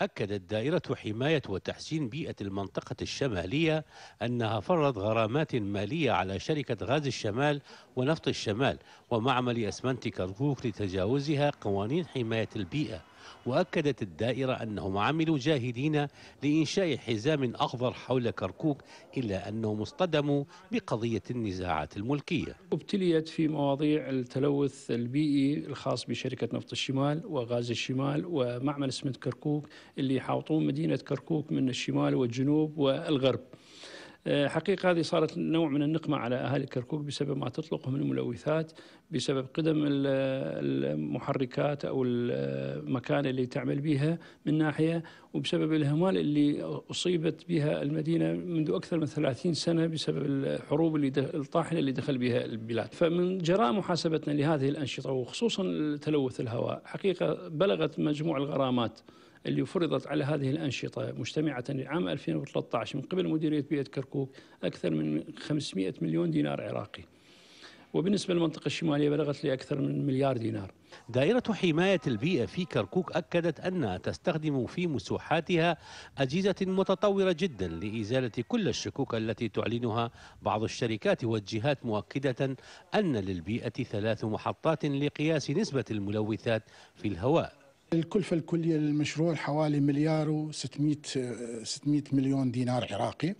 أكدت دائرة حماية وتحسين بيئة المنطقة الشمالية أنها فرضت غرامات مالية على شركة غاز الشمال ونفط الشمال ومعمل أسمنت كركوك لتجاوزها قوانين حماية البيئة وأكدت الدائرة أنهم عملوا جاهدين لإنشاء حزام أخضر حول كركوك إلا أنهم اصطدموا بقضية النزاعات الملكية ابتليت في مواضيع التلوث البيئي الخاص بشركة نفط الشمال وغاز الشمال ومعمل اسمنت كركوك اللي يحاوطون مدينة كركوك من الشمال والجنوب والغرب آه، حقيقة هذه صارت نوع من النقمة على أهالي كركوك بسبب ما تطلقه من الملوثات بسبب قدم المحركات أو المكان اللي تعمل بها من ناحية وبسبب الهمال اللي أصيبت بها المدينة منذ أكثر من 30 سنة بسبب الحروب اللي الطاحنة اللي دخل بها البلاد فمن جراء محاسبتنا لهذه الأنشطة وخصوصا تلوث الهواء حقيقة بلغت مجموع الغرامات اللي فرضت على هذه الأنشطة مجتمعة لعام 2013 من قبل مديرية بيئة كركوك أكثر من 500 مليون دينار عراقي وبالنسبة للمنطقة الشمالية بلغت لأكثر من مليار دينار دائرة حماية البيئة في كركوك أكدت أنها تستخدم في مسوحاتها أجهزة متطورة جدا لإزالة كل الشكوك التي تعلنها بعض الشركات والجهات مؤكدة أن للبيئة ثلاث محطات لقياس نسبة الملوثات في الهواء الكلفة الكلية للمشروع حوالي مليار و 600 600 مليون دينار عراقي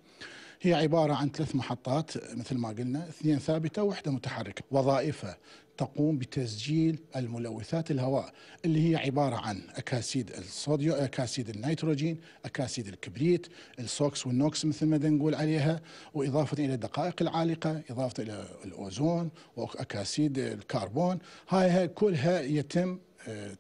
هي عبارة عن ثلاث محطات مثل ما قلنا اثنين ثابتة وحدة متحركة وظائفها تقوم بتسجيل الملوثات الهواء اللي هي عبارة عن أكاسيد الصوديوم أكاسيد النيتروجين أكاسيد الكبريت السوكس والنوكس مثل ما نقول عليها وإضافة إلى الدقائق العالقة إضافة إلى الأوزون وأكاسيد الكربون هاي, هاي كلها يتم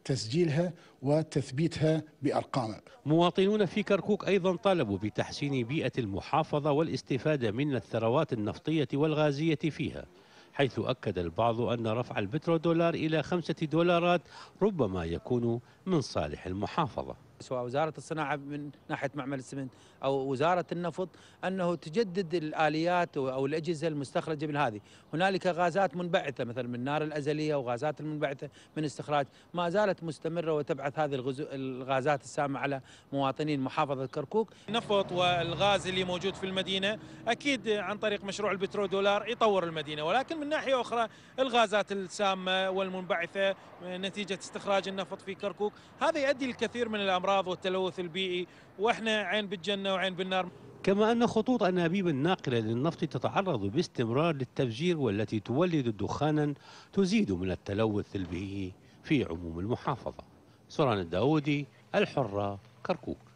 تسجيلها وتثبيتها بأرقام مواطنون في كركوك أيضا طالبوا بتحسين بيئة المحافظة والاستفادة من الثروات النفطية والغازية فيها حيث أكد البعض أن رفع البترودولار إلى خمسة دولارات ربما يكون من صالح المحافظة سواء وزاره الصناعه من ناحيه معمل السمنت او وزاره النفط انه تجدد الاليات او الاجهزه المستخرجه من هذه، هنالك غازات منبعثه مثلا من النار الازليه وغازات المنبعثه من استخراج ما زالت مستمره وتبعث هذه الغازات السامه على مواطنين محافظه كركوك. النفط والغاز اللي موجود في المدينه اكيد عن طريق مشروع البترول دولار يطور المدينه ولكن من ناحيه اخرى الغازات السامه والمنبعثه نتيجه استخراج النفط في كركوك هذا يؤدي الكثير من الامراض التراب والتلوث البيئي واحنا عين بالجنه وعين بالنار كما أن خطوط أنابيب الناقلة للنفط تتعرض باستمرار للتفجير والتي تولد دخانا تزيد من التلوث البيئي في عموم المحافظة سران الداودي الحرة كركوك